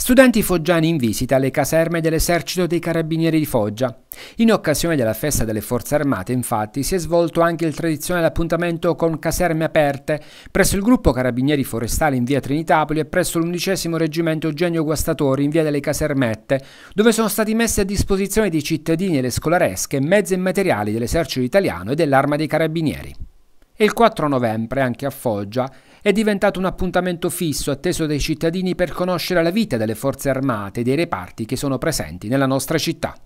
Studenti foggiani in visita alle caserme dell'esercito dei carabinieri di Foggia. In occasione della festa delle forze armate infatti si è svolto anche il tradizionale appuntamento con caserme aperte presso il gruppo carabinieri forestali in via Trinitapoli e presso l'undicesimo reggimento Eugenio Guastatori in via delle casermette dove sono stati messi a disposizione dei cittadini e le scolaresche mezzi e materiali dell'esercito italiano e dell'arma dei carabinieri. E il 4 novembre anche a Foggia è diventato un appuntamento fisso atteso dai cittadini per conoscere la vita delle forze armate e dei reparti che sono presenti nella nostra città.